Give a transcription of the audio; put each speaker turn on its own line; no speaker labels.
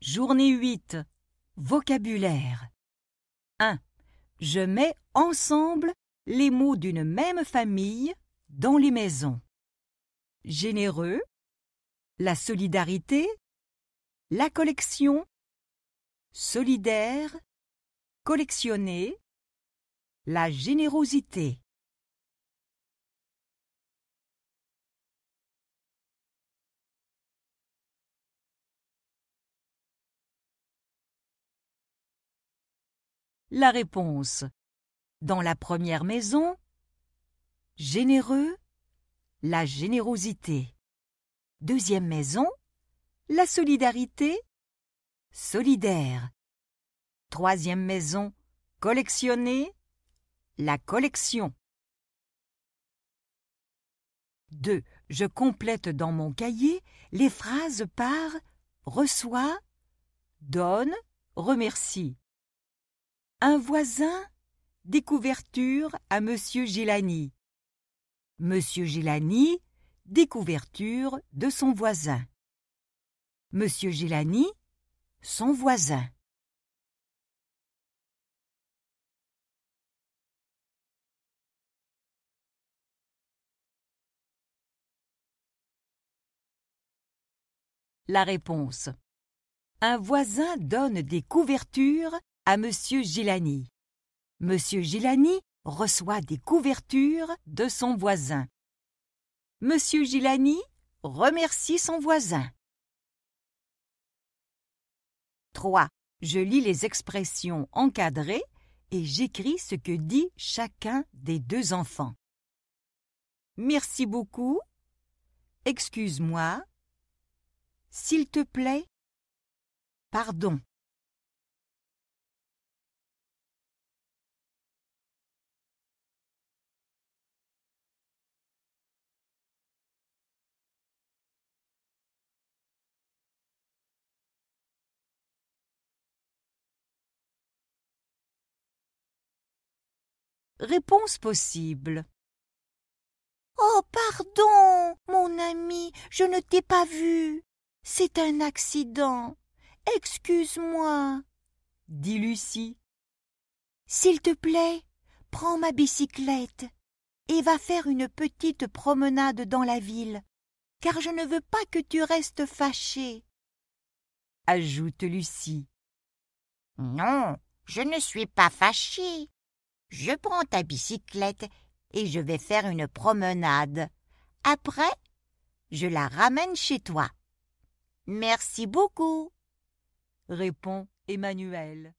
Journée 8. Vocabulaire. 1. Je mets ensemble les mots d'une même famille dans les maisons. Généreux, la solidarité, la collection, solidaire, collectionner, la générosité. La réponse. Dans la première maison, généreux, la générosité. Deuxième maison, la solidarité, solidaire. Troisième maison, collectionner, la collection. 2. Je complète dans mon cahier les phrases par reçois, donne, remercie. Un voisin découverture à Monsieur Gélani. Monsieur Gélani, découverture de son voisin. Monsieur Gélani, son voisin. La réponse. Un voisin donne des couvertures à M. Gilani. M. Gilani reçoit des couvertures de son voisin. Monsieur Gilani remercie son voisin. 3. Je lis les expressions encadrées et j'écris ce que dit chacun des deux enfants. Merci beaucoup. Excuse-moi. S'il te plaît. Pardon. Réponse possible. Oh, pardon, mon ami, je ne t'ai pas vu. C'est un accident. Excuse-moi, dit Lucie. S'il te plaît, prends ma bicyclette et va faire une petite promenade dans la ville, car je ne veux pas que tu restes fâchée, Ajoute Lucie. Non, je ne suis pas fâchée. Je prends ta bicyclette et je vais faire une promenade. Après, je la ramène chez toi. Merci beaucoup, répond Emmanuel.